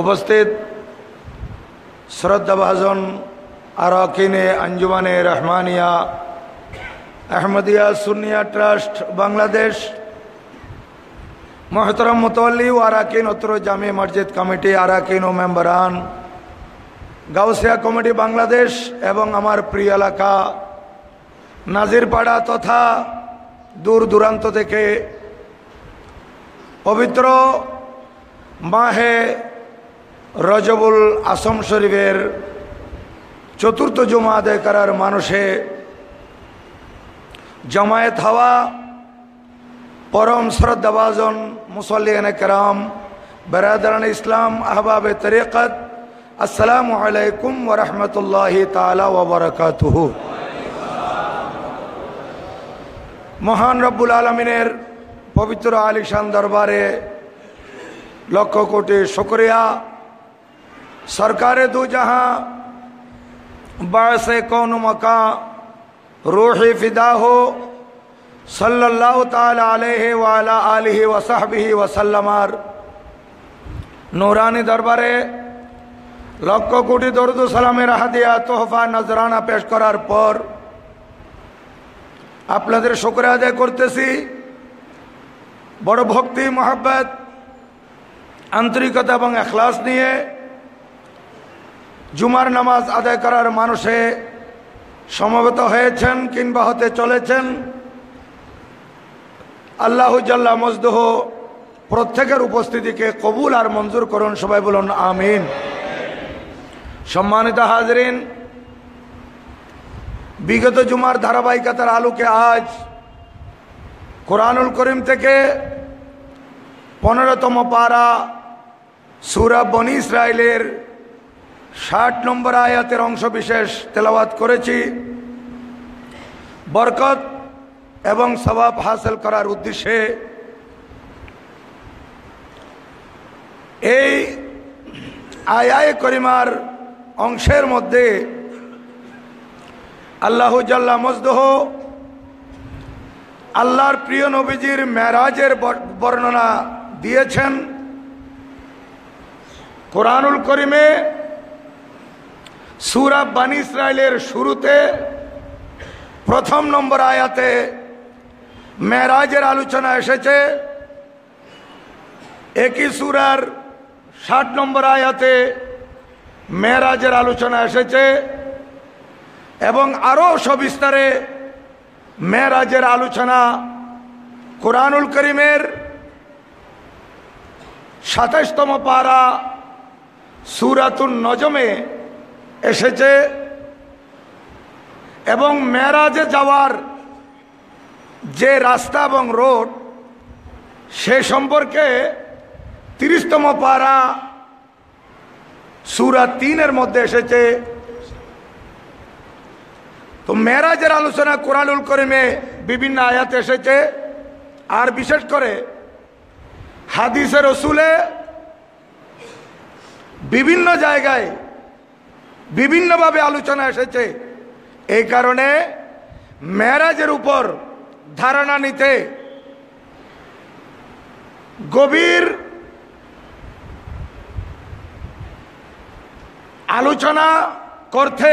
উপস্থিত শ্রদ্ধাভাজন আরাকিনে আঞ্জুমানে রহমানিয়া আহমদিয়া সুনিয়া ট্রাস্ট বাংলাদেশ মহতরম মুতলি আরাকিন অত্র জামে মসজিদ কমিটি আরাকিন ও মেম্বরান গাউসিয়া কমিটি বাংলাদেশ এবং আমার প্রিয় এলাকা নাজিরপাড়া তথা দূর দূরান্ত থেকে পবিত্র মাহে রজবুল আসম শরীফের চতুর্থ জমা আদায় করার মানুষে জমায়েত হওয়া পরম শ্রদ্ধাভাজন মুসল্লিন কেরাম বেরাদান ইসলাম আহবাব তরিকত আসসালামু আলাইকুম ওরহমতুল্লাহ তালাকাত মহান রব্বুল আলমিনের পবিত্র আলিশান দরবারে লক্ষ কোটি শুক্রিয়া সরকারে দু جہاں বাস কোন মকা রুহি ফিদা হো সাল্লাল্লাহু তাআলা আলাইহি ওয়া আলিহি ওয়া সাহবিহি ওয়াসাল্লামার নুরানি দরবারে লক্ষ কোটি দরুদ সালামের হাদিয়া तोहफा নজরানা পেশ করার পর আপনাদের শুকরিয়া আদায় করতেছি বড় ভক্তি محبت আন্তরিকতা এবং ইখলাস নিয়ে জুমার নামাজ আদায় করার মানুষে সমবেত হয়েছেন কিংবা হতে চলেছেন আল্লাহ জাল্লা মজদুহ প্রত্যেকের উপস্থিতিকে কবুল আর মঞ্জুর করুন সবাই বলুন আমিন সম্মানিত হাজরিন বিগত জুমার ধারাবাহিকতার আলোকে আজ কোরআনুল করিম থেকে পনেরোতম পারা সুরা বনি ইসরায়েলের ষাট নম্বর আয়াতের অংশ বিশেষ তেলাওয়াত করেছি বরকত এবং স্বভাব হাসিল করার উদ্দেশ্যে এই আয়ায় করিমার অংশের মধ্যে আল্লাহ জাল্লা মজদহ আল্লাহর প্রিয় নবীজির মেরাজের বর্ণনা দিয়েছেন কোরআনুল করিমে সুরা বান ইসরায়েলের শুরুতে প্রথম নম্বর আয়াতে মেরাজের আলোচনা এসেছে একই সুরার ষাট নম্বর আয়াতে মেরাজের আলোচনা এসেছে এবং আরও সবিস্তারে মেরাজের আলোচনা কোরআনুল করিমের সাতাশতম পারা সুরাতুন নজমে এসেছে এবং মেরাজে যাওয়ার যে রাস্তা এবং রোড সে সম্পর্কে তিরিশতম পারা সুরা তিনের মধ্যে এসেছে তো মেরাজের আলোচনা কোরআনুল করিমে বিভিন্ন আয়াত এসেছে আর বিশেষ করে হাদিসের রসুলে বিভিন্ন জায়গায় বিভিন্নভাবে আলোচনা এসেছে এই কারণে মেরাজের উপর ধারণা নিতে গভীর আলোচনা করতে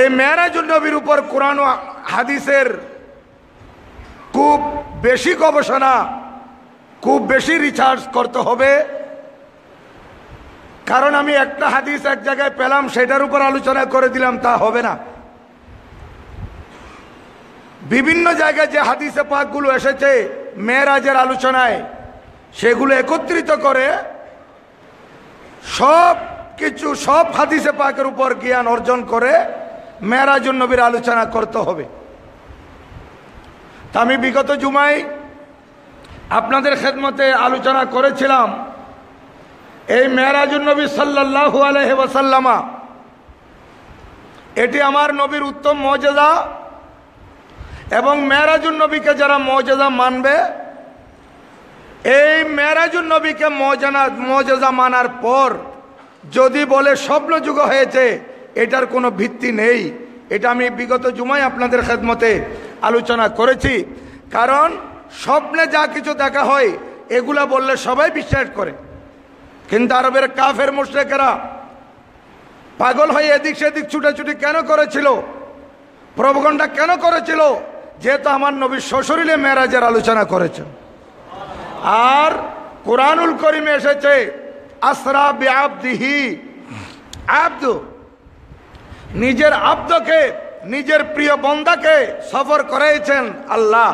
এই মেয়ারাজুল নবীর উপর কোরআন হাদিসের খুব বেশি গবেষণা খুব বেশি রিসার্চ করতে হবে কারণ আমি একটা হাদিস এক জায়গায় পেলাম সেটার উপর আলোচনা করে দিলাম তা হবে না বিভিন্ন জায়গায় যে হাদিসে পাকগুলো এসেছে মেয়েরাজের আলোচনায় সেগুলো একত্রিত করে সব কিছু সব হাদিসে পাকের উপর জ্ঞান অর্জন করে মেয়েরাজ নবীর আলোচনা করতে হবে তা আমি বিগত জুমায় আপনাদের খেদমতে আলোচনা করেছিলাম এই নবী সাল্লাহ আলহে ওসাল্লামা এটি আমার নবীর উত্তম মর্যাদা এবং মেয়ারাজুল নবীকে যারা মর্যাদা মানবে এই মেয়ারাজুল নবীকে মজানা মর্যাদা মানার পর যদি বলে স্বপ্নযুগ হয়েছে এটার কোনো ভিত্তি নেই এটা আমি বিগত জুমায় আপনাদের খেদমতে আলোচনা করেছি কারণ স্বপ্নে যা কিছু দেখা হয় এগুলা বললে সবাই বিশ্বাস করে কিন্তু আরবের কাফের মুশ্রেকেরা পাগল হয়ে এদিক সেদিক ছুটাছুটি কেন করেছিল প্রভুগণটা কেন করেছিল যেহেতু আমার নবী শ্বশুরিলে মেয়েরাজের আলোচনা করেছেন আর কোরআনুল করিমে এসেছে আসরা বেআবদিহি আব্দ নিজের আব্দকে নিজের প্রিয় বন্দাকে সফর করাইছেন আল্লাহ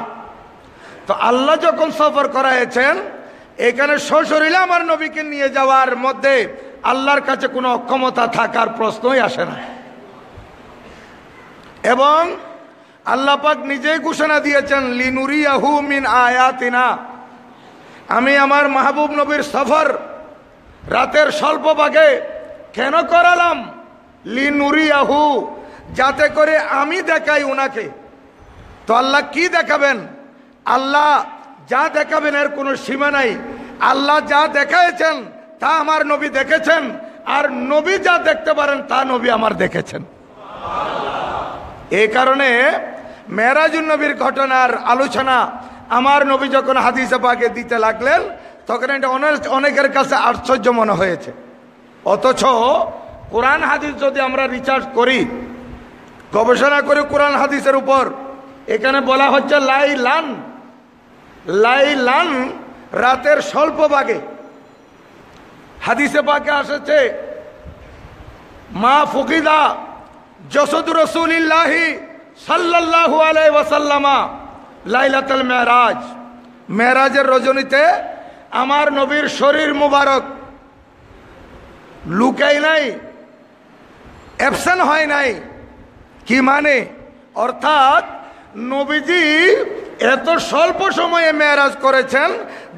তো আল্লাহ যখন সফর করাইছেন এখানে শ্বশুরিলে আমার নবীকে নিয়ে যাওয়ার মধ্যে আল্লাহর কাছে কোনো অক্ষমতা থাকার প্রশ্নই আসে না এবং পাক নিজেই ঘোষণা দিয়েছেন লিনুরি আহু মিন আয়াতিনা আমি আমার মাহবুব নবীর সফর রাতের স্বল্প ভাগে কেন করালাম লিনুরি আহু যাতে করে আমি দেখাই উনাকে তো আল্লাহ কি দেখাবেন আল্লাহ যা দেখাবেন এর কোনো সীমা নাই আল্লাহ যা দেখাইছেন তা আমার নবী দেখেছেন আর নবী যা দেখতে পারেন তা নবী আমার দেখেছেন এই কারণে মেরাজুন নবীর ঘটনার আলোচনা আমার নবী যখন হাদিস পাকে দিতে লাগলেন তখন এটা অনেকের কাছে আশ্চর্য মনে হয়েছে অথচ কোরআন হাদিস যদি আমরা রিচার্জ করি গবেষণা করি কোরআন হাদিসের উপর এখানে বলা হচ্ছে লাই লান লাইলান রাতের স্বল্প ভাগে হাদিসে পাকে আসেছে মা ফকিদা যশোদ রসুলিল্লাহি সাল্লাহ আলাই ওয়াসাল্লামা লাইলাতুল মেরাজ মেরাজের রজনীতে আমার নবীর শরীর মুবারক লুকাই নাই অ্যাবসেন্ট হয় নাই কি মানে অর্থাৎ নবীজি এত স্বল্প সময়ে মেয়ারাজ করেছেন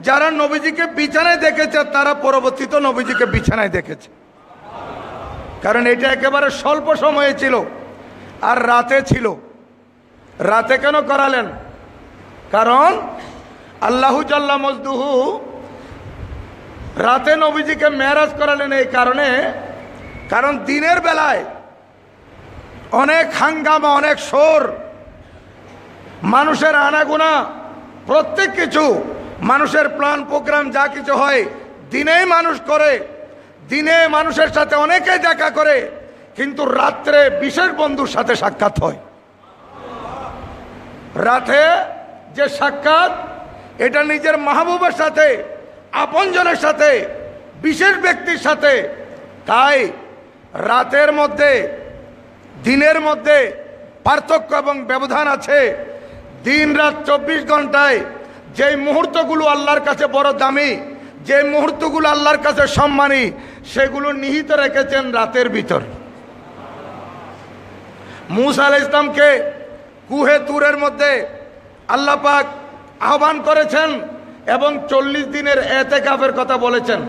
যারা নবীজিকে বিছানায় দেখেছে তারা পরবর্তীতে নবীজিকে বিছানায় দেখেছে কারণ এটা একেবারে স্বল্প সময়ে ছিল আর রাতে ছিল রাতে কেন করালেন কারণ আল্লাহু জাল্লা মজদুহু রাতে নবীজিকে মেয়ারাজ করালেন এই কারণে কারণ দিনের বেলায় অনেক হাঙ্গামা অনেক সোর মানুষের আনাগোনা প্রত্যেক কিছু মানুষের প্ল্যান প্রোগ্রাম যা কিছু হয় দিনেই মানুষ করে দিনে মানুষের সাথে অনেকে দেখা করে কিন্তু রাত্রে বিশেষ বন্ধুর সাথে সাক্ষাৎ হয় রাতে যে সাক্ষাৎ এটা নিজের মাহবুবের সাথে আপনজনের সাথে বিশেষ ব্যক্তির সাথে তাই রাতের মধ্যে দিনের মধ্যে পার্থক্য এবং ব্যবধান আছে দিন রাত চব্বিশ ঘন্টায় যে মুহূর্তগুলো আল্লাহর কাছে বড় দামি যে মুহূর্তগুলো আল্লাহর কাছে সম্মানী সেগুলো নিহিত রেখেছেন রাতের ভিতর মুসা আল ইসলামকে কুহে তুরের মধ্যে আল্লাহ পাক আহ্বান করেছেন এবং চল্লিশ দিনের এতে কাপের কথা বলেছেন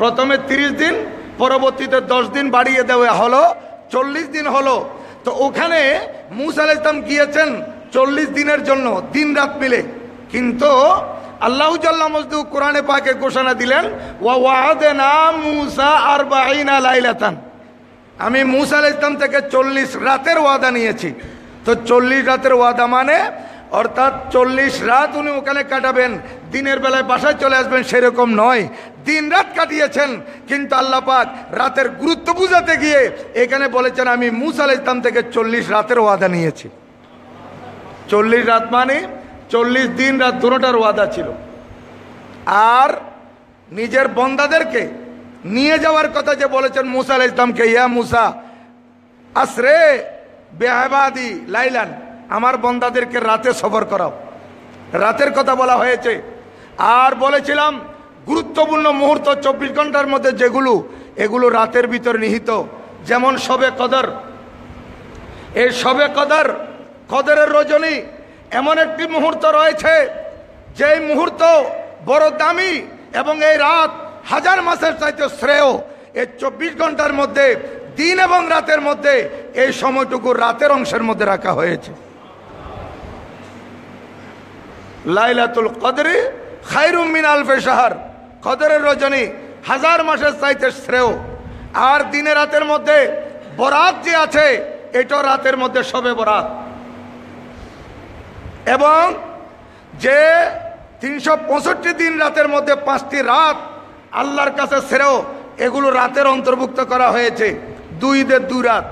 প্রথমে ৩০ দিন পরবর্তীতে দশ দিন বাড়িয়ে দেওয়া হলো চল্লিশ দিন হলো তো ওখানে মুসা আল ইসলাম গিয়েছেন চল্লিশ দিনের জন্য দিন রাত মিলে কিন্তু আল্লাহ মজদু কোরআনে পাকে ঘোষণা দিলেন লাইলাতান আমি মুসা আল ইসলাম থেকে চল্লিশ রাতের ওয়াদা নিয়েছি তো চল্লিশ রাতের ওয়াদা মানে অর্থাৎ চল্লিশ রাত উনি ওখানে কাটাবেন দিনের বেলায় বাসায় চলে আসবেন সেরকম নয় দিন রাত কাটিয়েছেন কিন্তু আল্লাহ পাক রাতের গুরুত্ব বুঝাতে গিয়ে এখানে বলেছেন আমি মুসা আল ইসলাম থেকে চল্লিশ রাতের ওয়াদা নিয়েছি চল্লিশ রাত মানে চল্লিশ দিন রাত দুটোটার ওয়াদা ছিল আর নিজের বন্দাদেরকে নিয়ে যাওয়ার কথা যে বলেছেন মুসা আল ইসলামকে ইয়া মুসা আশ্রে বেহাবাদি লাইলান আমার বন্দাদেরকে রাতে সফর করাও রাতের কথা বলা হয়েছে আর বলেছিলাম গুরুত্বপূর্ণ মুহূর্ত চব্বিশ ঘন্টার মধ্যে যেগুলো এগুলো রাতের ভিতর নিহিত যেমন সবে কদর এই সবে কদর কদরের রজনী এমন একটি মুহূর্ত রয়েছে যেই মুহূর্ত বড় দামি এবং এই রাত হাজার মাসের চাইতে শ্রেয় এই চব্বিশ ঘন্টার মধ্যে দিন এবং রাতের মধ্যে এই সময়টুকু রাতের অংশের মধ্যে রাখা হয়েছে লাইলাতুল কদরি খাইরুম মিন আলফে সাহার কদরের রজনী হাজার মাসের চাইতে শ্রেয় আর দিনে রাতের মধ্যে বরাত যে আছে এটা রাতের মধ্যে সবে বরাত এবং যে তিনশো দিন রাতের মধ্যে পাঁচটি রাত আল্লাহর কাছে সেরেও এগুলো রাতের অন্তর্ভুক্ত করা হয়েছে দুই দে দু রাত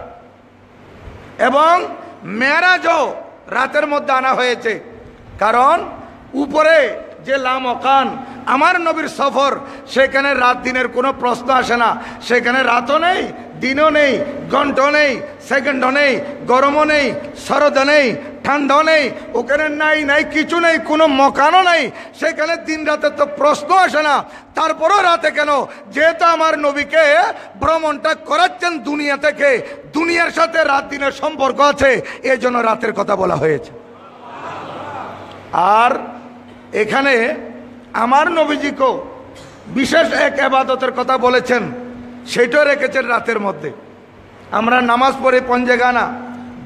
এবং মেয়ারাজও রাতের মধ্যে আনা হয়েছে কারণ উপরে যে লাম অকান আমার নবীর সফর সেখানে রাত দিনের কোনো প্রশ্ন আসে না সেখানে রাতও নেই দিনও নেই ঘন্টাও নেই সেকেন্ডও নেই গরমও নেই শরদও নেই ঠান্ডা নেই ওখানে নাই নাই কিছু নেই কোনো মকানও নেই সেখানে দিন রাতে তো প্রশ্ন আসে না তারপরও রাতে কেন যেহেতু আমার নবীকে ভ্রমণটা করাচ্ছেন দুনিয়া থেকে দুনিয়ার সাথে রাত দিনের সম্পর্ক আছে এই জন্য রাতের কথা বলা হয়েছে আর এখানে আমার নবীজিকেও বিশেষ এক আবাদতের কথা বলেছেন সেটাও রেখেছেন রাতের মধ্যে আমরা নামাজ পড়ি পঞ্জে গানা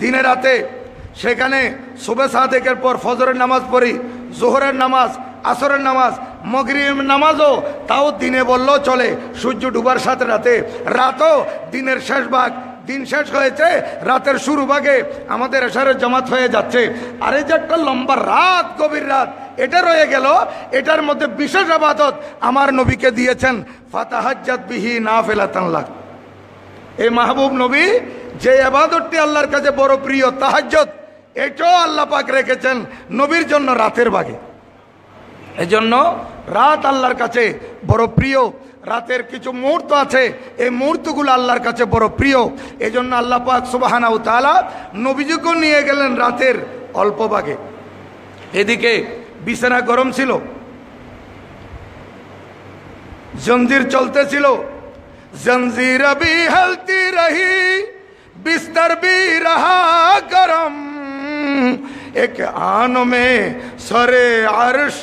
দিনে রাতে সেখানে শুভে সাদেকের পর ফজরের নামাজ পড়ি জোহরের নামাজ আসরের নামাজ মগরিম নামাজও তাও দিনে বললেও চলে সূর্য ডুবার সাথে রাতে রাতও দিনের শেষ ভাগ দিন শেষ হয়েছে রাতের শুরু ভাগে আমাদের এসারে জমাত হয়ে যাচ্ছে আর এই যে একটা লম্বা রাত গভীর রাত এটা রয়ে গেল এটার মধ্যে বিশেষ আবাদত আমার নবীকে দিয়েছেন ফাতাহাজাত বিহি না ফেলাতান লাগ এই মাহবুব নবী যে আবাদতটি আল্লাহর কাছে বড় প্রিয় তাহাজ্জত এটাও আল্লাহ পাক রেখেছেন নবীর জন্য রাতের ভাগে এজন্য রাত আল্লাহর কাছে বড় প্রিয় রাতের কিছু মুহূর্ত আছে এই মুহূর্তগুলো আল্লাহর কাছে বড় প্রিয় এই জন্য আল্লাহ পাক সুবাহানাউ তালা নবীজিকে নিয়ে গেলেন রাতের অল্প ভাগে এদিকে বিছানা গরম ছিল জঞ্জির চলতেছিল জঞ্জির রহি বি গরম এক আন মে সরে আরশ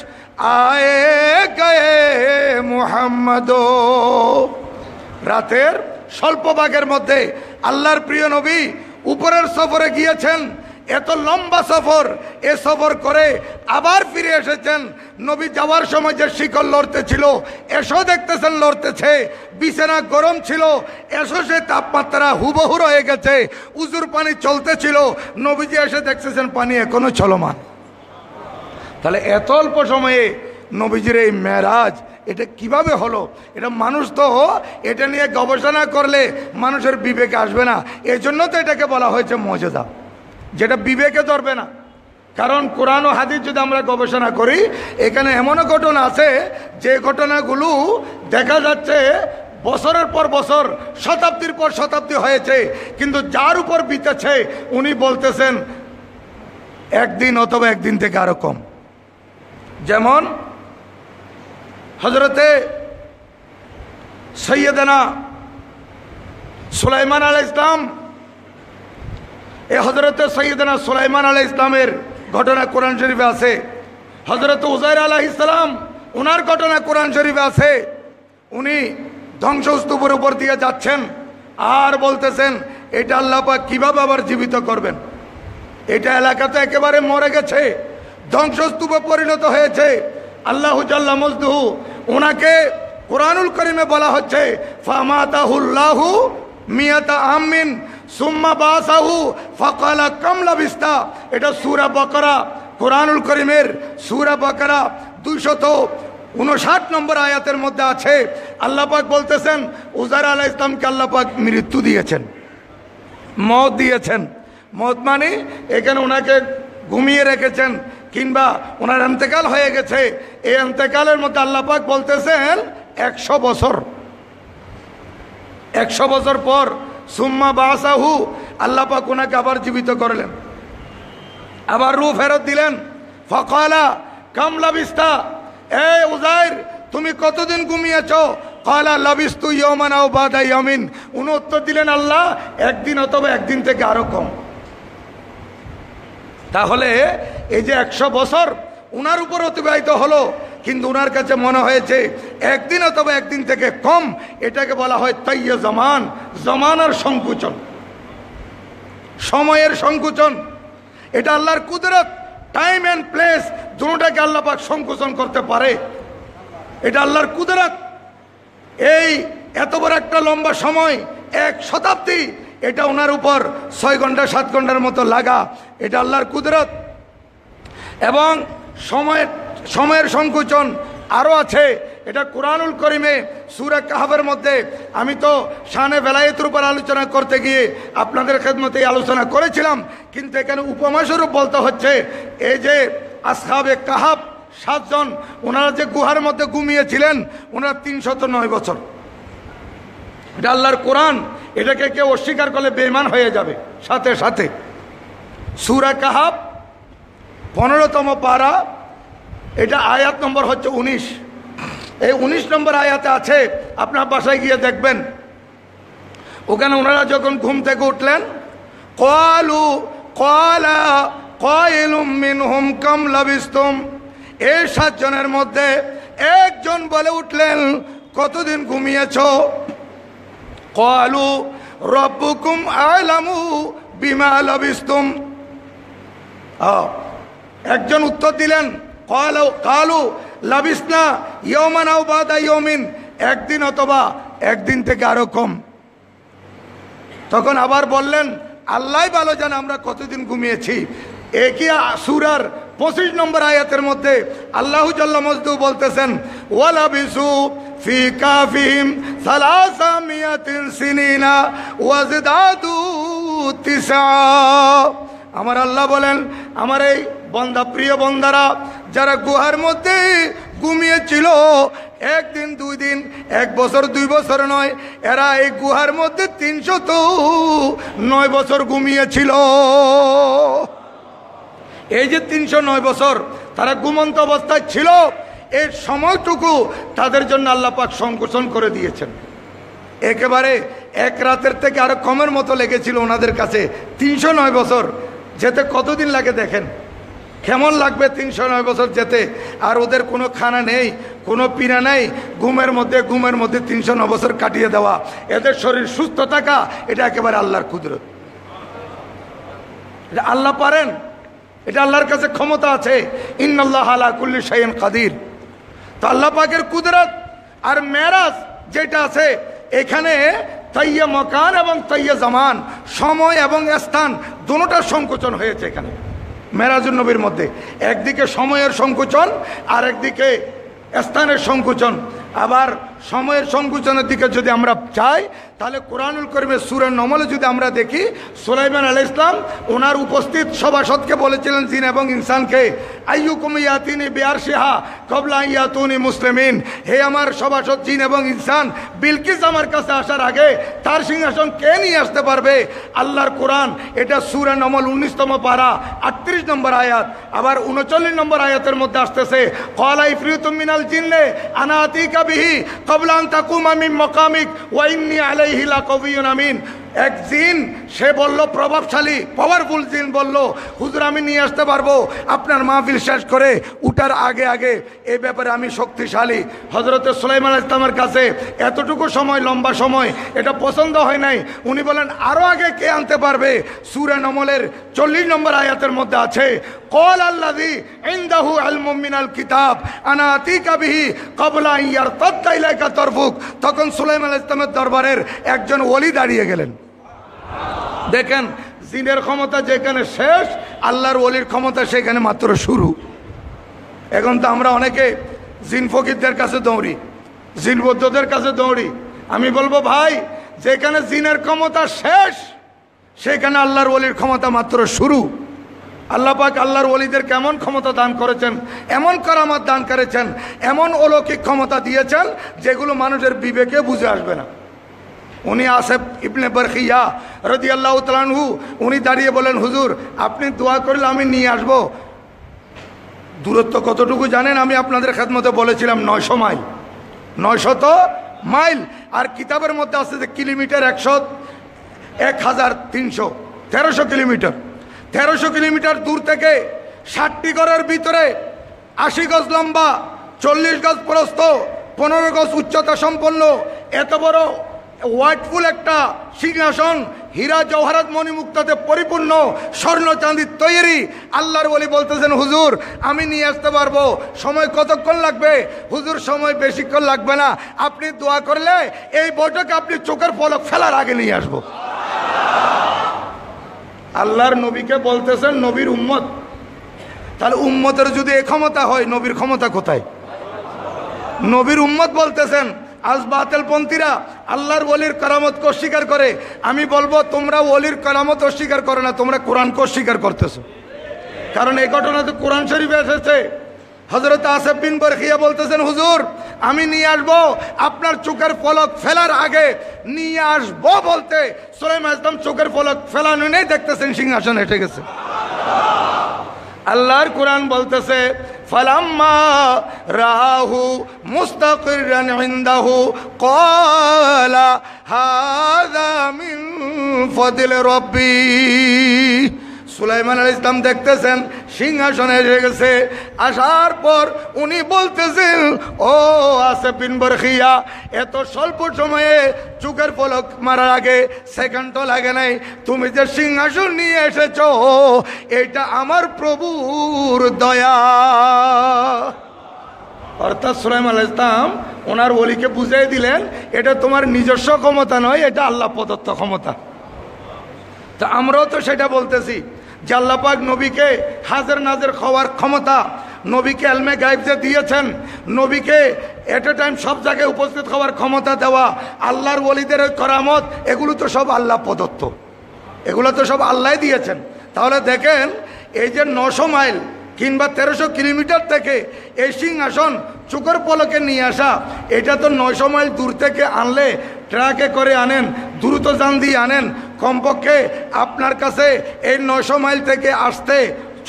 আয়ে গায়ে মুহাম্মদ রাতের স্বল্প ভাগের মধ্যে আল্লাহর প্রিয় নবী উপরের সফরে গিয়েছেন এত লম্বা সফর এ সফর করে আবার ফিরে এসেছেন নবী যাওয়ার সময় যে শিকল লড়তে ছিল এসো দেখতেছেন লড়তেছে বিছানা গরম ছিল এসো সে তাপমাত্রা হুবহু রয়ে গেছে উজুর পানি চলতেছিল নবীজি এসে দেখতেছেন পানি এখনো চলমান তাহলে এত অল্প সময়ে নবীজির এই মেরাজ এটা কিভাবে হলো এটা মানুষ তো এটা নিয়ে গবেষণা করলে মানুষের বিবেকে আসবে না এই জন্য তো এটাকে বলা হয়েছে মজেদা যেটা বিবেকে ধরবে না কারণ কোরআন ও হাদিস যদি আমরা গবেষণা করি এখানে এমনও ঘটনা আছে যে ঘটনাগুলো দেখা যাচ্ছে বছরের পর বছর শতাব্দীর পর শতাব্দী হয়েছে কিন্তু যার উপর বিতেছে উনি বলতেছেন একদিন অথবা একদিন থেকে আরো কম যেমন হজরতে সৈয়দনা সুলাইমান আল ইসলাম এ হজরতে সৈয়দনা সুলাইমান আল ইসলামের ঘটনা কোরআন শরীফে আছে হজরত উজাইর আলাহ ইসলাম ওনার ঘটনা কোরআন শরীফে আছে উনি ধ্বংসস্তূপের উপর দিয়ে যাচ্ছেন আর বলতেছেন এটা আল্লাপা কীভাবে আবার জীবিত করবেন এটা এলাকা তো একেবারে মরে গেছে ধ্বংসস্তূপে পরিণত হয়েছে আল্লাহ জাল্লা মজদুহু ওনাকে কোরআনুল করিমে বলা হচ্ছে ফামাতাহুল্লাহু মিয়াতা আমিন সুম্মা বাসাহু ফকালা কামলা বিস্তা এটা সুরা বকরা কোরআনুল করিমের সুরা বকরা দুশত উনষাট নম্বর আয়াতের মধ্যে আছে আল্লাপাক বলতেছেন উজার আলাহ ইসলামকে আল্লাপাক মৃত্যু দিয়েছেন মত দিয়েছেন মত মানে এখানে ওনাকে ঘুমিয়ে রেখেছেন কিংবা ওনার এন্তেকাল হয়ে গেছে এই এন্তেকালের মধ্যে আল্লাপাক বলতেছেন একশো বছর একশো বছর পর সুম্মা বাসাহু আল্লাপাক ওনাকে আবার জীবিত করলেন আবার রু ফেরত দিলেন ফকালা কামলা বিস্তা এ উজাইর তুমি কতদিন ঘুমিয়েছ কয়লা লবিস্তু ইয়মান বাদা ইয়মিন উনি উত্তর দিলেন আল্লাহ একদিন অথবা একদিন থেকে আরো কম তাহলে এই যে একশো বছর উনার উপর অতিবাহিত হলো কিন্তু উনার কাছে মনে হয়েছে একদিন অথবা একদিন থেকে কম এটাকে বলা হয় তাইয়ে জমান জমানার সংকুচন সময়ের সংকুচন এটা আল্লাহর কুদরত টাইম অ্যান্ড প্লেস দুটাকে আল্লাপাক সংকুচন করতে পারে এটা আল্লাহর কুদরত এই এত বড় একটা লম্বা সময় এক শতাব্দী এটা ওনার উপর ছয় ঘন্টা সাত ঘন্টার মতো লাগা এটা আল্লাহর কুদরত এবং সময়ের সময়ের সংকোচন আরও আছে এটা কোরআনুল করিমে সুরা কাহাবের মধ্যে আমি তো সানে বেলায়েতের উপর আলোচনা করতে গিয়ে আপনাদের খেদমতে আলোচনা করেছিলাম কিন্তু এখানে উপমাস্বরূপ বলতে হচ্ছে এই যে আসহাবে কাহাব সাতজন ওনারা যে গুহার মধ্যে ঘুমিয়েছিলেন ওনারা তিনশত নয় বছর এটা আল্লাহর কোরআন এটাকে কেউ অস্বীকার করলে বেমান হয়ে যাবে সাথে সাথে সুরা কাহাব পনেরোতম পারা এটা আয়াত নম্বর হচ্ছে উনিশ এই উনিশ নম্বর আয়াতে আছে আপনার বাসায় গিয়ে দেখবেন ওখানে ওনারা যখন ঘুম থেকে উঠলেন কলু কলা কয়েলুমিন মিনহুম কম লবিস্তুম এই সাতজনের মধ্যে একজন বলে উঠলেন কতদিন ঘুমিয়েছ কলু রব্বুকুম আয়লামু বিমা লবিস্তুম একজন উত্তর দিলেন কালু লাবিসনা ইয়মান ইয়মিন একদিন অথবা একদিন থেকে আরো কম তখন আবার বললেন আল্লাহ ভালো জান আমরা কতদিন ঘুমিয়েছি একই সুরার পঁচিশ নম্বর আয়াতের মধ্যে আল্লাহ জল্লা মজদু বলতেছেন ওয়ালাবিসু ফি কাফিহিম সালাসামিয়াতিন সিনিনা ওয়াজদাদু তিসা আমার আল্লাহ বলেন আমার এই বন্দা প্রিয় বন্দারা যারা গুহার মধ্যে ঘুমিয়েছিল একদিন দুই দিন এক বছর দুই বছর নয় এরা এই গুহার মধ্যে তিনশো তো নয় বছর ঘুমিয়েছিল এই যে তিনশো নয় বছর তারা ঘুমন্ত অবস্থায় ছিল এর সময়টুকু তাদের জন্য আল্লাপাক সংকোচন করে দিয়েছেন একেবারে এক রাতের থেকে আরো কমের মতো লেগেছিল ওনাদের কাছে তিনশো নয় বছর যেতে কতদিন লাগে দেখেন কেমন লাগবে তিনশো নয় বছর যেতে আর ওদের কোনো খানা নেই কোনো পিনা নেই ঘুমের মধ্যে ঘুমের মধ্যে তিনশো নয় বছর কাটিয়ে দেওয়া এদের শরীর সুস্থ থাকা এটা একেবারে আল্লাহর কুদরত এটা আল্লাহ পারেন এটা আল্লাহর কাছে ক্ষমতা আছে ইন্নআল্লাহ আলা কুল্লি সাইন কাদির তো আল্লাহ পাকের কুদরত আর মেরাজ যেটা আছে এখানে তাইয়া মকান এবং তাইয়া জামান সময় এবং স্থান দুটার সংকোচন হয়েছে এখানে মেরাজুল নবীর মধ্যে একদিকে সময়ের সংকোচন আর একদিকে স্থানের সংকোচন আবার সময়ের সংকোচনের দিকে যদি আমরা চাই তাহলে কোরআনুল করিমের সুরের নমলে যদি আমরা দেখি সুলাইমান আল ইসলাম ওনার উপস্থিত সভাসদকে বলেছিলেন জিন এবং ইনসানকে আইয়ুকুম ইয়াতিনি বেয়ার সেহা কবলা ইয়াতুনি মুসলিমিন হে আমার সভাসদ জিন এবং ইনসান বিলকিস আমার কাছে আসার আগে তার সিংহাসন কে নিয়ে আসতে পারবে আল্লাহর কোরআন এটা সুরের নমল উনিশতম পারা আটত্রিশ নম্বর আয়াত আবার উনচল্লিশ নম্বর আয়াতের মধ্যে আসতেছে কলাই ফ্রিউতুমিনাল জিন্নে আনা আতিকা বিহি কবলান তাকুম আমিন মকামিক ওয়াইন্নি আলাইহিলা কবিউন আমিন এক জিন সে বলল প্রভাবশালী পাওয়ারফুল জিন বলল হুজুর আমি নিয়ে আসতে পারবো আপনার মা বিশ্বাস করে উঠার আগে আগে এ ব্যাপারে আমি শক্তিশালী হজরত সুলাইমান ইসলামের কাছে এতটুকু সময় লম্বা সময় এটা পছন্দ হয় নাই উনি বলেন আরও আগে কে আনতে পারবে সুরে অমলের চল্লিশ নম্বর আয়াতের মধ্যে আছে কল আল্লাদি কিতাব কবলা ইয়ার তত্তাইলাইকা তরফুক তখন সুলাইমান ইসলামের দরবারের একজন ওলি দাঁড়িয়ে গেলেন দেখেন জিনের ক্ষমতা যেখানে শেষ আল্লাহর ওলির ক্ষমতা সেখানে মাত্র শুরু এখন তো আমরা অনেকে জিন ফকিরদের কাছে দৌড়ি জিন বৌদ্ধদের কাছে দৌড়ি আমি বলবো ভাই যেখানে জিনের ক্ষমতা শেষ সেখানে আল্লাহর ওলির ক্ষমতা মাত্র শুরু আল্লাহ পাক আল্লাহর ওলিদের কেমন ক্ষমতা দান করেছেন এমন আমার দান করেছেন এমন অলৌকিক ক্ষমতা দিয়েছেন যেগুলো মানুষের বিবেকে বুঝে আসবে না উনি আসেফ ইবনে বরখিয়া রদি আল্লাহ তালানহু উনি দাঁড়িয়ে বলেন হুজুর আপনি দোয়া করলে আমি নিয়ে আসবো দূরত্ব কতটুকু জানেন আমি আপনাদের খেদমতে বলেছিলাম নয়শো মাইল নয়শত মাইল আর কিতাবের মধ্যে আসছে যে কিলোমিটার একশো এক হাজার তিনশো তেরোশো কিলোমিটার তেরোশো কিলোমিটার দূর থেকে ষাটটি ঘরের ভিতরে আশি গজ লম্বা চল্লিশ গজ প্রস্থ পনেরো গজ উচ্চতা সম্পন্ন এত বড় ওয়ার্ডফুল একটা সিংহাসন হীরা জওহারাত মণিমুক্তাতে পরিপূর্ণ স্বর্ণ চাঁদির তৈরি আল্লাহর বলি বলতেছেন হুজুর আমি নিয়ে আসতে পারবো সময় কতক্ষণ লাগবে হুজুর সময় বেশিক্ষণ লাগবে না আপনি দোয়া করলে এই বৈঠকে আপনি চোখের পলক ফেলার আগে নিয়ে আসবো আল্লাহর নবীকে বলতেছেন নবীর উম্মত তাহলে উম্মতের যদি এ ক্ষমতা হয় নবীর ক্ষমতা কোথায় নবীর উম্মত বলতেছেন আজ বাতেলপন্থীরা আল্লাহর ওলির করামতকে অস্বীকার করে আমি বলবো তোমরা ওলির করামত অস্বীকার করো না তোমরা কোরআনকে অস্বীকার করতেছো কারণ এই ঘটনা তো কোরআন শরীফে এসেছে হজরত আসেফ বিন বরখিয়া বলতেছেন হুজুর আমি নিয়ে আসবো আপনার চোখের ফলক ফেলার আগে নিয়ে আসবো বলতে সোলেম আসলাম চোখের ফলক ফেলানো নেই দেখতেছেন সিংহাসন হেঁটে গেছে আল্লাহর কোরআন বলতেছে فلم راہو مستک رنو کو فتل روپی সুলাইমান আল ইসলাম দেখতেছেন সিংহাসনে এসে গেছে আসার পর উনি বলতেছেন ও আসে পিনবর খিয়া এত স্বল্প সময়ে চুকের পলক মারার আগে সেকেন্ড তো লাগে নাই তুমি যে সিংহাসন নিয়ে এসেছ এটা আমার প্রভুর দয়া অর্থাৎ সুলাইম আল ইসলাম ওনার বলিকে বুঝিয়ে দিলেন এটা তোমার নিজস্ব ক্ষমতা নয় এটা আল্লাহ প্রদত্ত ক্ষমতা তা আমরাও তো সেটা বলতেছি জাল্লাপাক নবীকে হাজার নাজের খাওয়ার ক্ষমতা নবীকে এলমে গাইব যে দিয়েছেন নবীকে এট এ টাইম সব জায়গায় উপস্থিত হওয়ার ক্ষমতা দেওয়া আল্লাহর ওলিদের ওই করামত এগুলো তো সব আল্লাহ প্রদত্ত এগুলো তো সব আল্লাহ দিয়েছেন তাহলে দেখেন এই যে নশো মাইল কিংবা তেরোশো কিলোমিটার থেকে এই সিংহাসন চুকর পলকে নিয়ে আসা এটা তো নয়শো মাইল দূর থেকে আনলে ট্রাকে করে আনেন দ্রুত যান দিয়ে আনেন কমপক্ষে আপনার কাছে এই নয়শো মাইল থেকে আসতে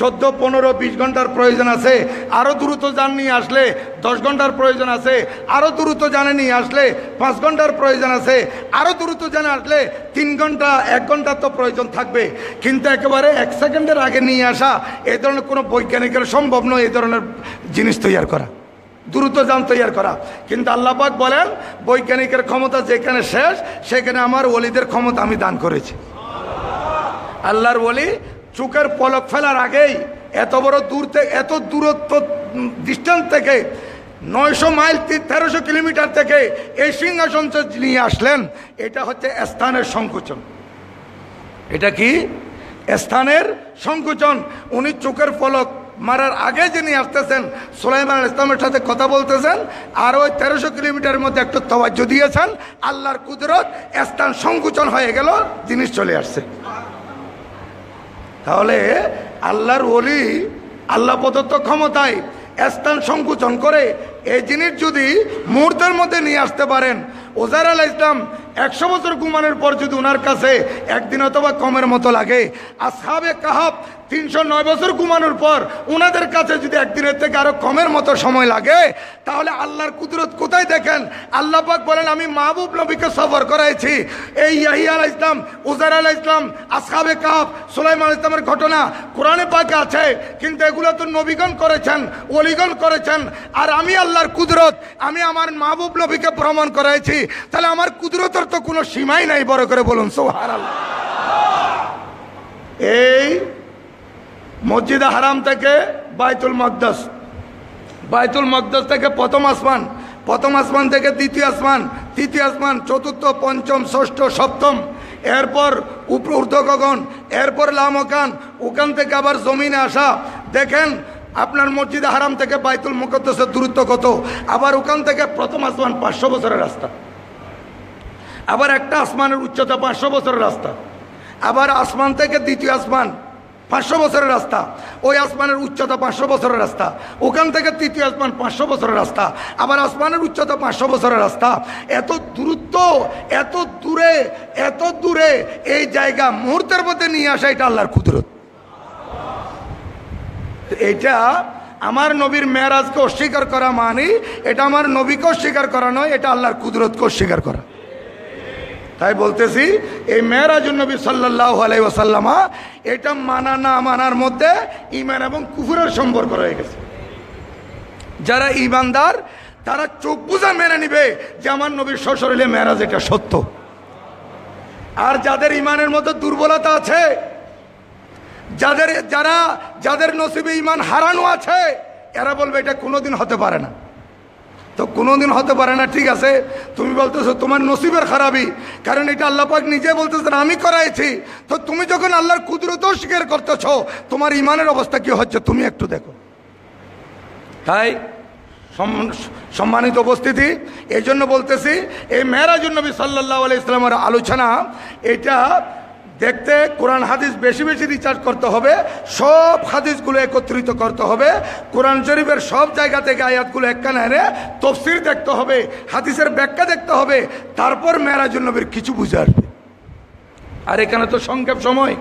চোদ্দো পনেরো বিশ ঘন্টার প্রয়োজন আছে আরও দ্রুত যান নিয়ে আসলে দশ ঘন্টার প্রয়োজন আছে আরও দ্রুত জানে নিয়ে আসলে পাঁচ ঘন্টার প্রয়োজন আছে আরও দ্রুত জানে আসলে তিন ঘন্টা এক ঘন্টা তো প্রয়োজন থাকবে কিন্তু একেবারে এক সেকেন্ডের আগে নিয়ে আসা এ ধরনের কোনো বৈজ্ঞানিকের সম্ভব নয় এ ধরনের জিনিস তৈরি করা দ্রুত যান তৈয়ার করা কিন্তু আল্লাপাক বলেন বৈজ্ঞানিকের ক্ষমতা যেখানে শেষ সেখানে আমার ওলিদের ক্ষমতা আমি দান করেছি আল্লাহর ওলি চোখের পলক ফেলার আগেই এত বড় দূর থেকে এত দূরত্ব ডিস্টেন্স থেকে নয়শো মাইল তেরোশো কিলোমিটার থেকে এই সিংহাসন নিয়ে আসলেন এটা হচ্ছে স্থানের সংকোচন এটা কি স্থানের সংকোচন উনি চোখের ফলক মারার আগে যিনি আসতেছেন সুলাইমান ইসলামের সাথে কথা বলতেছেন আর ওই তেরোশো কিলোমিটার মধ্যে একটু তবাজ্য দিয়েছেন আল্লাহর কুদরত স্থান সংকুচন হয়ে গেল জিনিস চলে আসছে তাহলে আল্লাহর ওলি আল্লাহ প্রদত্ত ক্ষমতায় স্থান সংকুচন করে এই জিনিস যদি মুহূর্তের মধ্যে নিয়ে আসতে পারেন ওজার আল ইসলাম একশো বছর ঘুমানোর পর যদি ওনার কাছে একদিন অথবা কমের মতো লাগে সাবে কাহাব তিনশো নয় বছর ঘুমানোর পর ওনাদের কাছে যদি একদিনের থেকে আরও কমের মতো সময় লাগে তাহলে আল্লাহর কুদরত কোথায় দেখেন আল্লাহ পাক বলেন আমি মাহবুব নবীকে সফর করাইছি এই ইয়াহি আল ইসলাম উজার আল ইসলাম আসহাবে কাহাব সুলাইমান ইসলামের ঘটনা কোরআনে পাকে আছে কিন্তু এগুলো তো নবীগণ করেছেন অলিগণ করেছেন আর আমি আল্লাহ আল্লাহর কুদরত আমি আমার মাহবুব নবীকে ভ্রমণ করাইছি তাহলে আমার কুদরতের তো কোনো সীমাই নাই বড় করে বলুন সোহার এই মসজিদ হারাম থেকে বাইতুল মকদাস বাইতুল মকদাস থেকে প্রথম আসমান প্রথম আসমান থেকে দ্বিতীয় আসমান তৃতীয় আসমান চতুর্থ পঞ্চম ষষ্ঠ সপ্তম এরপর উপ ঊর্ধ্বগগন এরপর লামকান ওখান থেকে আবার জমিনে আসা দেখেন আপনার মসজিদে হারাম থেকে বাইতুল মুকদ্দসের দূরত্ব কত আবার ওখান থেকে প্রথম আসমান পাঁচশো বছরের রাস্তা আবার একটা আসমানের উচ্চতা পাঁচশো বছরের রাস্তা আবার আসমান থেকে দ্বিতীয় আসমান পাঁচশো বছরের রাস্তা ওই আসমানের উচ্চতা পাঁচশো বছরের রাস্তা ওখান থেকে তৃতীয় আসমান পাঁচশো বছরের রাস্তা আবার আসমানের উচ্চতা পাঁচশো বছরের রাস্তা এত দূরত্ব এত দূরে এত দূরে এই জায়গা মুহূর্তের মধ্যে নিয়ে আসা এটা আল্লাহর কুদরত এটা আমার নবীর মেয়েরাজকে অস্বীকার করা মানে এটা আমার নবীকে অস্বীকার করা নয় এটা আল্লাহর কুদরতকে অস্বীকার করা তাই বলতেছি এই মেয়েরাজুল নবী সাল্লাহ আলাইসাল্লামা এটা মানা না মানার মধ্যে ইমান এবং কুফুরের সম্পর্ক রয়ে গেছে যারা ইমানদার তারা চোখ বুঝা মেনে নিবে যে আমার নবীর শ্বশুরিলে মেয়েরাজ এটা সত্য আর যাদের ইমানের মধ্যে দুর্বলতা আছে যাদের যারা যাদের নসিবে ইমান হারানো আছে এরা বলবে এটা কোনোদিন হতে পারে না তো কোনোদিন হতে পারে না ঠিক আছে তুমি বলতেছো তোমার নসিবের খারাপই কারণ এটা আল্লাপাক নিজে বলতেছেন আমি করাইছি তো তুমি যখন আল্লাহর কুদরত স্বীকার করতেছ তোমার ইমানের অবস্থা কি হচ্ছে তুমি একটু দেখো তাই সম্মানিত উপস্থিতি এই জন্য বলতেছি এই জন্য বি সাল্লাহ আলি ইসলামের আলোচনা এটা দেখতে কোরআন হাদিস বেশি বেশি রিচার্জ করতে হবে সব হাদিসগুলো একত্রিত করতে হবে কোরআন শরীফের সব জায়গা থেকে আয়াতগুলো একখানে এনে তফসির দেখতে হবে হাদিসের ব্যাখ্যা দেখতে হবে তারপর মেয়েরাজুল কিছু বুঝে আসবে আর এখানে তো সংক্ষেপ সময়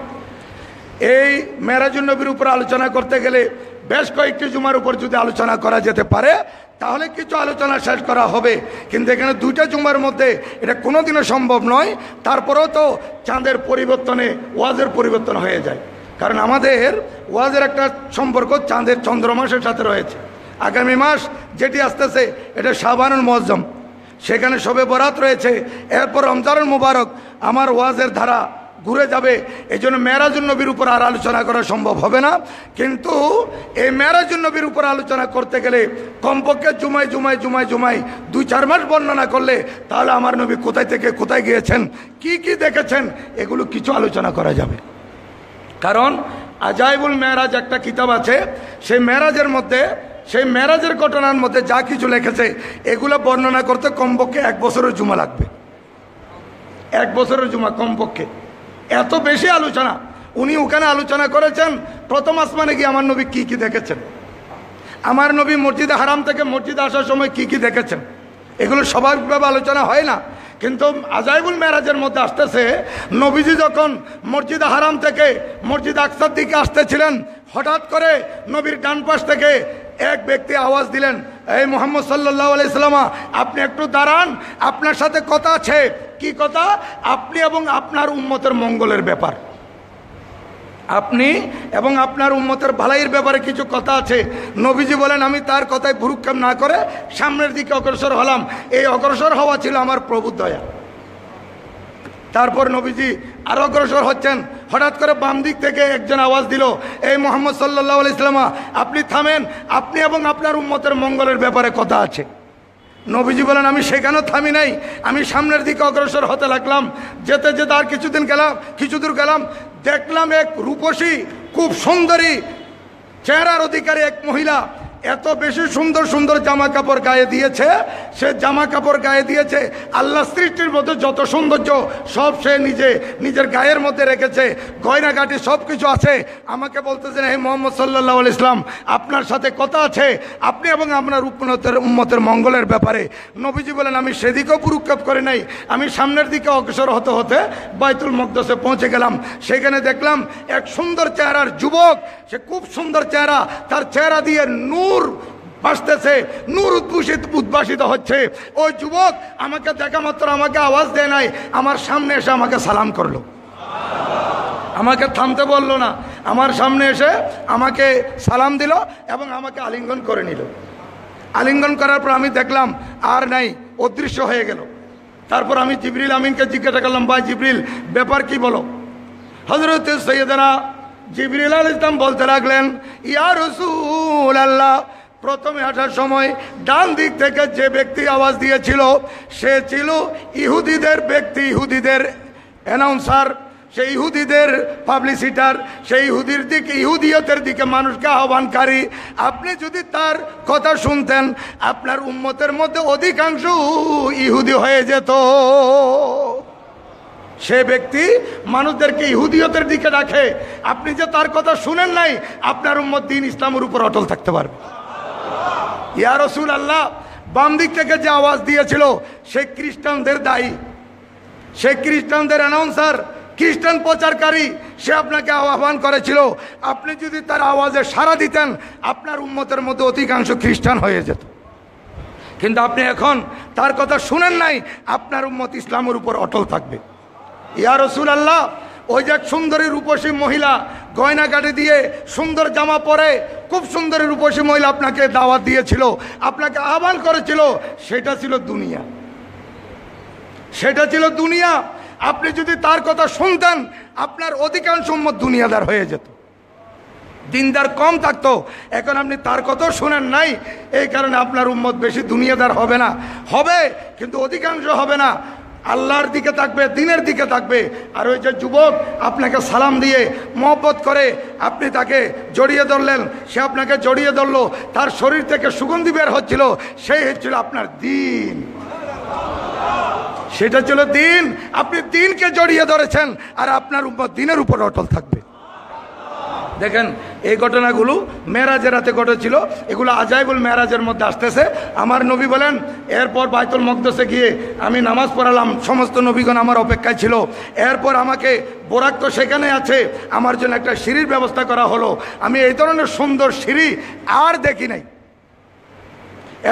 এই মেয়েরাজুল নবীর উপর আলোচনা করতে গেলে বেশ কয়েকটি জুমার উপর যদি আলোচনা করা যেতে পারে তাহলে কিছু আলোচনা শেষ করা হবে কিন্তু এখানে দুইটা জুমার মধ্যে এটা কোনোদিনও সম্ভব নয় তারপরেও তো চাঁদের পরিবর্তনে ওয়াজের পরিবর্তন হয়ে যায় কারণ আমাদের ওয়াজের একটা সম্পর্ক চাঁদের চন্দ্রমাসের সাথে রয়েছে আগামী মাস যেটি আসতেছে এটা সাবানুল মজ্জম সেখানে সবে বরাত রয়েছে এরপর রমজানুল মুবারক আমার ওয়াজের ধারা ঘুরে যাবে এই জন্য মেয়ারাজুল নবীর উপর আর আলোচনা করা সম্ভব হবে না কিন্তু এই মেয়ারাজুল নবীর উপর আলোচনা করতে গেলে কমপক্ষে জুমায় জুমায় জুমায় জুমায় দুই চার মাস বর্ণনা করলে তাহলে আমার নবী কোথায় থেকে কোথায় গিয়েছেন কি কি দেখেছেন এগুলো কিছু আলোচনা করা যাবে কারণ আজাইবুল মেয়ারাজ একটা কিতাব আছে সেই মেয়ারাজের মধ্যে সেই মেয়ারাজের ঘটনার মধ্যে যা কিছু লেখেছে এগুলো বর্ণনা করতে কমপক্ষে এক বছরের জুমা লাগবে এক বছরের জুমা কমপক্ষে এত বেশি আলোচনা উনি ওখানে আলোচনা করেছেন প্রথম আসমানে গিয়ে আমার নবী কী কী দেখেছেন আমার নবী মসজিদে হারাম থেকে মসজিদে আসার সময় কী কী দেখেছেন এগুলো স্বাভাবিকভাবে আলোচনা হয় না কিন্তু আজাইবুল মেরাজের মধ্যে আসতেছে নবীজি যখন মসজিদ হারাম থেকে মসজিদ আকসার দিকে আসতেছিলেন হঠাৎ করে নবীর ডান পাশ থেকে এক ব্যক্তি আওয়াজ দিলেন এই মোহাম্মদ সাল্লাহ আলাইসালামা আপনি একটু দাঁড়ান আপনার সাথে কথা আছে কি কথা আপনি এবং আপনার উন্মতের মঙ্গলের ব্যাপার আপনি এবং আপনার উন্মতের ভালাইয়ের ব্যাপারে কিছু কথা আছে নবীজি বলেন আমি তার কথায় ভুরুক্ষেপ না করে সামনের দিকে অগ্রসর হলাম এই অগ্রসর হওয়া ছিল আমার প্রভু দয়া তারপর নবীজি আর অগ্রসর হচ্ছেন হঠাৎ করে বাম দিক থেকে একজন আওয়াজ দিল এই মোহাম্মদ সাল্লাহ ইসলামা আপনি থামেন আপনি এবং আপনার উন্মতের মঙ্গলের ব্যাপারে কথা আছে নবীজি বলেন আমি সেখানেও থামি নাই আমি সামনের দিকে অগ্রসর হতে লাগলাম যেতে যেতে আর কিছুদিন গেলাম কিছু দূর গেলাম দেখলাম এক রূপসী খুব সুন্দরী চেহারার অধিকারী এক মহিলা এত বেশি সুন্দর সুন্দর জামা কাপড় গায়ে দিয়েছে সে জামা কাপড় গায়ে দিয়েছে আল্লাহ সৃষ্টির মধ্যে যত সৌন্দর্য সব সে নিজে নিজের গায়ের মধ্যে রেখেছে গয়নাঘাটি সব কিছু আছে আমাকে বলতেছেন হে মোহাম্মদ সাল্লাহ ইসলাম আপনার সাথে কথা আছে আপনি এবং আপনার উপনতের উন্মতের মঙ্গলের ব্যাপারে নবীজি বলেন আমি সেদিকেও পুরুক্ষেপ করে নাই আমি সামনের দিকে অগ্রসর হতে হতে বাইতুল মকদসে পৌঁছে গেলাম সেখানে দেখলাম এক সুন্দর চেহারার যুবক সে খুব সুন্দর চেহারা তার চেহারা দিয়ে নূর নূর আসতেছে নূর উদ্ভূষিত উদ্ভাসিত হচ্ছে ওই যুবক আমাকে দেখা মাত্র আমাকে আওয়াজ দেয় নাই আমার সামনে এসে আমাকে সালাম করলো আমাকে থামতে বললো না আমার সামনে এসে আমাকে সালাম দিল এবং আমাকে আলিঙ্গন করে নিল আলিঙ্গন করার পর আমি দেখলাম আর নাই অদৃশ্য হয়ে গেল তারপর আমি জিবরিল আমিনকে জিজ্ঞাসা করলাম ভাই জিবরিল ব্যাপার কি বলো হজরত সৈয়দরা জিবরিল আল ইসলাম বলতে লাগলেন ইয়া রসুল আল্লাহ প্রথমে আসার সময় ডান দিক থেকে যে ব্যক্তি আওয়াজ দিয়েছিল সে ছিল ইহুদিদের ব্যক্তি ইহুদিদের অ্যানাউন্সার সেই ইহুদিদের পাবলিসিটার সেই ইহুদির দিকে ইহুদিয়তের দিকে মানুষকে আহ্বানকারী আপনি যদি তার কথা শুনতেন আপনার উন্মতের মধ্যে অধিকাংশ ইহুদি হয়ে যেত সে ব্যক্তি মানুষদেরকে ইহুদিয়তের দিকে রাখে আপনি যে তার কথা শুনেন নাই আপনার উম্মত দিন ইসলামের উপর অটল থাকতে পারবে ইয়া রসুল আল্লাহ বাম দিক থেকে যে আওয়াজ দিয়েছিল সে খ্রিস্টানদের দায়ী সে খ্রিস্টানদের অ্যানাউন্সার খ্রিস্টান প্রচারকারী সে আপনাকে আহ্বান করেছিল আপনি যদি তার আওয়াজে সাড়া দিতেন আপনার উন্মতের মধ্যে অধিকাংশ খ্রিস্টান হয়ে যেত কিন্তু আপনি এখন তার কথা শুনেন নাই আপনার উন্মত ইসলামের উপর অটল থাকবে ইয়া রসুল আল্লাহ ওই যে সুন্দরী রূপসী মহিলা গয়নাকাটি দিয়ে সুন্দর জামা পরে খুব সুন্দরী রূপসী মহিলা আপনাকে দাওয়াত দিয়েছিল আপনাকে আহ্বান করেছিল সেটা ছিল দুনিয়া সেটা ছিল দুনিয়া আপনি যদি তার কথা শুনতেন আপনার অধিকাংশ মত দুনিয়াদার হয়ে যেত দিনদার কম থাকতো এখন আপনি তার কথাও শোনেন নাই এই কারণে আপনার উম্মত বেশি দুনিয়াদার হবে না হবে কিন্তু অধিকাংশ হবে না আল্লাহর দিকে থাকবে দিনের দিকে থাকবে আর ওই যে যুবক আপনাকে সালাম দিয়ে মহব্বত করে আপনি তাকে জড়িয়ে ধরলেন সে আপনাকে জড়িয়ে ধরলো তার শরীর থেকে সুগন্ধি বের হচ্ছিল সেই হচ্ছিল আপনার দিন সেটা ছিল দিন আপনি দিনকে জড়িয়ে ধরেছেন আর আপনার উপর দিনের উপর অটল থাকবে দেখেন এই ঘটনাগুলো মেরাজের রাতে ঘটেছিল এগুলো আজাইবুল মেরাজের মধ্যে আসতেছে আমার নবী বলেন এরপর বাইতুল মকদসে গিয়ে আমি নামাজ পড়ালাম সমস্ত নবীগণ আমার অপেক্ষায় ছিল এরপর আমাকে বোরাক তো সেখানে আছে আমার জন্য একটা সিঁড়ির ব্যবস্থা করা হলো আমি এই ধরনের সুন্দর সিঁড়ি আর দেখি নাই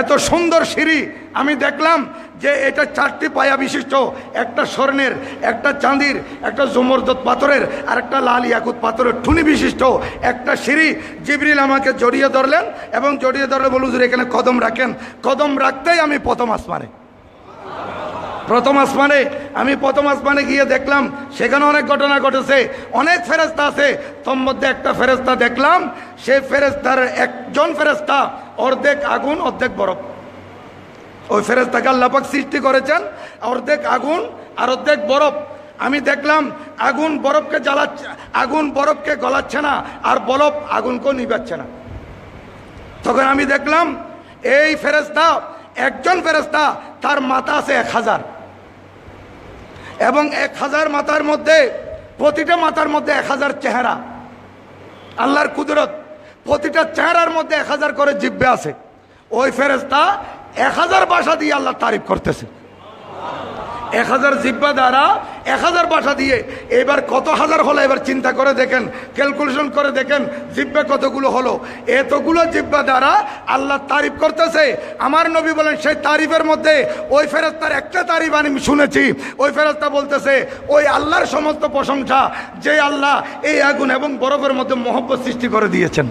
এত সুন্দর সিঁড়ি আমি দেখলাম যে এটা চারটি পায়া বিশিষ্ট একটা স্বর্ণের একটা চাঁদির একটা জমরদত পাথরের আর একটা লাল ইয়াকুত পাথরের ঠুনি বিশিষ্ট একটা সিঁড়ি জিবরিল আমাকে জড়িয়ে ধরলেন এবং জড়িয়ে ধরলে বলুন এখানে কদম রাখেন কদম রাখতেই আমি প্রথম আসমানে প্রথম আসমানে আমি প্রথম আসমানে গিয়ে দেখলাম সেখানে অনেক ঘটনা ঘটেছে অনেক ফেরস্তা আছে তোর মধ্যে একটা ফেরস্তা দেখলাম সেই ফেরস্তার একজন ফেরস্তা অর্ধেক আগুন অর্ধেক বরফ ওই ফেরস্তাকে আল্লাপাক সৃষ্টি করেছেন অর্ধেক আগুন আর অর্ধেক বরফ আমি দেখলাম আগুন বরফকে জ্বালাচ্ছে আগুন বরফকে গলাচ্ছে না আর বরফ আগুনকেও নিবাচ্ছে না তখন আমি দেখলাম এই ফেরস্তা একজন ফেরস্তা তার মাথা আছে এক হাজার এবং এক হাজার মাতার মধ্যে প্রতিটা মাতার মধ্যে এক হাজার চেহারা আল্লাহর কুদরত প্রতিটা চেহারার মধ্যে এক হাজার করে জিব্বে আছে ওই ফেরেস্তা এক হাজার বাসা দিয়ে আল্লাহ তারিফ করতেছে এক হাজার জিব্বা দ্বারা এক হাজার বাসা দিয়ে এবার কত হাজার হলো এবার চিন্তা করে দেখেন ক্যালকুলেশন করে দেখেন জিব্বা কতগুলো হলো এতগুলো জিব্বা দ্বারা আল্লাহ তারিফ করতেছে আমার নবী বলেন সেই তারিফের মধ্যে ওই ফেরস্তার একটা তারিফ আমি শুনেছি ওই ফেরস্তা বলতেছে ওই আল্লাহর সমস্ত প্রশংসা যে আল্লাহ এই আগুন এবং বরফের মধ্যে মহব্বত সৃষ্টি করে দিয়েছেন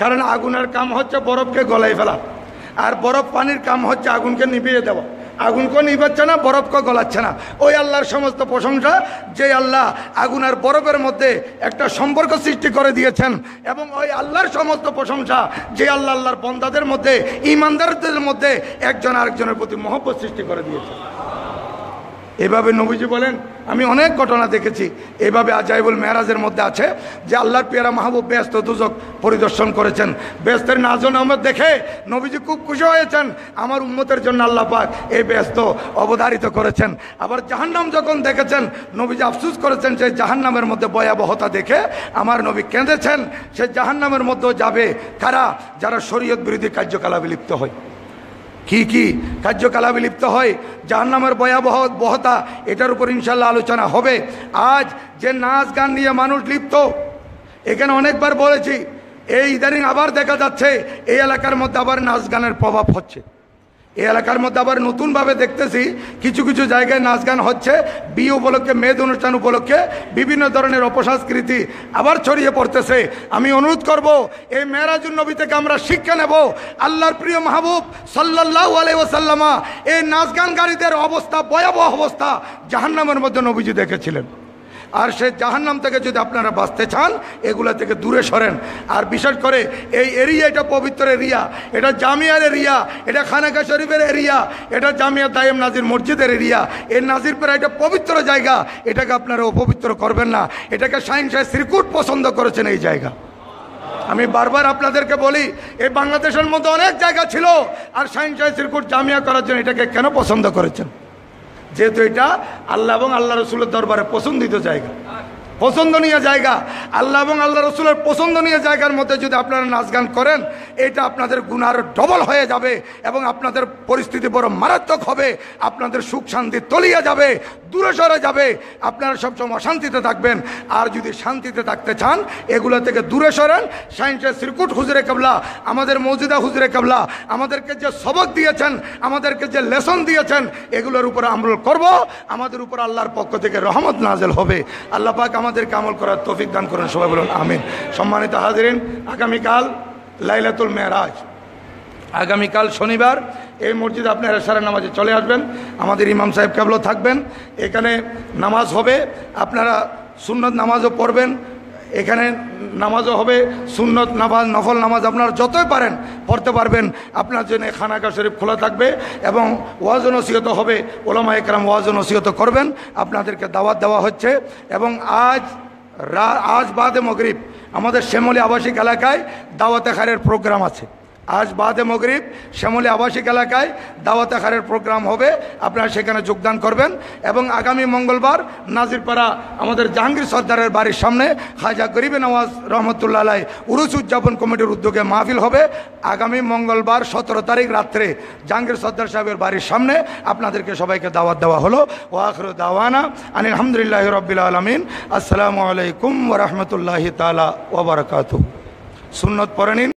কারণ আগুনের কাম হচ্ছে বরফকে গলায় ফেলা আর বরফ পানির কাম হচ্ছে আগুনকে নিভিয়ে দেওয়া আগুন কো নিবাচ্ছে না বরফ কো গলাচ্ছে না ওই আল্লাহর সমস্ত প্রশংসা যে আল্লাহ আগুন আর বরফের মধ্যে একটা সম্পর্ক সৃষ্টি করে দিয়েছেন এবং ওই আল্লাহর সমস্ত প্রশংসা যে আল্লাহ আল্লাহর বন্দাদের মধ্যে ইমানদারদের মধ্যে একজন আরেকজনের প্রতি মহব্বত সৃষ্টি করে দিয়েছেন এভাবে নবীজি বলেন আমি অনেক ঘটনা দেখেছি এইভাবে আজাইবুল মেহরাজের মধ্যে আছে যে আল্লাহর পেয়ারা মাহবুব ব্যস্ত দুজক পরিদর্শন করেছেন ব্যস্তের নাজন আহমদ দেখে নবীজি খুব খুশি হয়েছেন আমার উন্মতের জন্য আল্লাহ পাক এই ব্যস্ত অবধারিত করেছেন আবার জাহান্নাম যখন দেখেছেন নবীজি আফসুস করেছেন সেই জাহান্নামের মধ্যে ভয়াবহতা দেখে আমার নবী কেঁদেছেন সে জাহান্নামের মধ্যেও যাবে কারা যারা শরীয়ত বিরোধী কার্যকলাপে লিপ্ত হয় কি কি কার্যকলাপে লিপ্ত হয় যার নামের ভয়াবহ বহতা এটার উপর ইনশাল্লাহ আলোচনা হবে আজ যে নাচ গান নিয়ে মানুষ লিপ্ত এখানে অনেকবার বলেছি এই ইদানিং আবার দেখা যাচ্ছে এই এলাকার মধ্যে আবার নাচ গানের প্রভাব হচ্ছে এই এলাকার মধ্যে আবার নতুনভাবে দেখতেছি কিছু কিছু জায়গায় নাচ গান হচ্ছে বিয়ে উপলক্ষে মেদ অনুষ্ঠান উপলক্ষে বিভিন্ন ধরনের অপসংস্কৃতি আবার ছড়িয়ে পড়তেছে আমি অনুরোধ করব এই মেয়েরাজুল নবী থেকে আমরা শিক্ষা নেব আল্লাহর প্রিয় মাহবুব সাল্লাহ সাল্লামা এই নাচ গানকারীদের অবস্থা ভয়াবহ অবস্থা জাহান্নামের মধ্যে নবীজি দেখেছিলেন আর সে জাহান্নাম থেকে যদি আপনারা বাঁচতে চান এগুলা থেকে দূরে সরেন আর বিশেষ করে এই এরিয়া এটা পবিত্র এরিয়া এটা জামিয়ার এরিয়া এটা খানাকা শরীফের এরিয়া এটা জামিয়া দায়েম নাজির মসজিদের এরিয়া এর নাজিরপুরা এটা পবিত্র জায়গা এটাকে আপনারা অপবিত্র করবেন না এটাকে সাইন সাহেব শ্রীকুট পছন্দ করেছেন এই জায়গা আমি বারবার আপনাদেরকে বলি এই বাংলাদেশের মধ্যে অনেক জায়গা ছিল আর সাইন সাহেব শ্রীকুট জামিয়া করার জন্য এটাকে কেন পছন্দ করেছেন যেহেতু এটা আল্লাহ এবং আল্লাহ রসুলের দরবারে পছন্দিত জায়গা পছন্দনীয় জায়গা আল্লাহ এবং আল্লাহ রসুলের পছন্দনীয় জায়গার মধ্যে যদি আপনারা নাচ গান করেন এটা আপনাদের গুনার ডবল হয়ে যাবে এবং আপনাদের পরিস্থিতি বড় মারাত্মক হবে আপনাদের সুখ শান্তি তলিয়ে যাবে দূরে সরে যাবে আপনারা সবসময় অশান্তিতে থাকবেন আর যদি শান্তিতে থাকতে চান এগুলো থেকে দূরে সরেন সায়েন্সের শ্রীকুট হুজরে কাবলা আমাদের মৌজুদা হুজরে কাবলা আমাদেরকে যে সবক দিয়েছেন আমাদেরকে যে লেসন দিয়েছেন এগুলোর উপরে আমরা করব আমাদের উপর আল্লাহর পক্ষ থেকে রহমত নাজেল হবে আল্লাহ পাক আমাদের আমাদের কামল করার তৌফিক দান করেন সবাই বলুন আমিন সম্মানিত হাজিরেন আগামীকাল লাইলাতুল মেয়ারাজ আগামীকাল শনিবার এই মসজিদে আপনারা সারা নামাজে চলে আসবেন আমাদের ইমাম সাহেব কেবলও থাকবেন এখানে নামাজ হবে আপনারা সুন্নত নামাজও পড়বেন এখানে নামাজও হবে সুন্নত নামাজ নফল নামাজ আপনার যতই পারেন পড়তে পারবেন আপনার জন্য খানাকা শরীফ খোলা থাকবে এবং ওয়াজ নসিহত হবে ওলামা একরাম ওয়াজ নসিহত করবেন আপনাদেরকে দাওয়াত দেওয়া হচ্ছে এবং আজ আজ বাদে মগরীব আমাদের শ্যামলী আবাসিক এলাকায় দাওয়াতে খারের প্রোগ্রাম আছে আজ বাদে মগরীব শ্যামলী আবাসিক এলাকায় দাওয়াত আখারের প্রোগ্রাম হবে আপনারা সেখানে যোগদান করবেন এবং আগামী মঙ্গলবার নাজিরপাড়া আমাদের জাহাঙ্গীর সর্দারের বাড়ির সামনে খাজা গরিবে নওয়াজ রহমতুল্লাহ উরুস উদযাপন কমিটির উদ্যোগে মাহফিল হবে আগামী মঙ্গলবার সতেরো তারিখ রাত্রে জাহাঙ্গীর সর্দার সাহেবের বাড়ির সামনে আপনাদেরকে সবাইকে দাওয়াত দেওয়া হলো ওয়াখর দাওয়ানা আলহামদুলিল্লাহ রবিল আলমিন আসসালামু আলাইকুম রহমতুল্লাহি তালা ওবরাকাত সুন্নত পরে নিন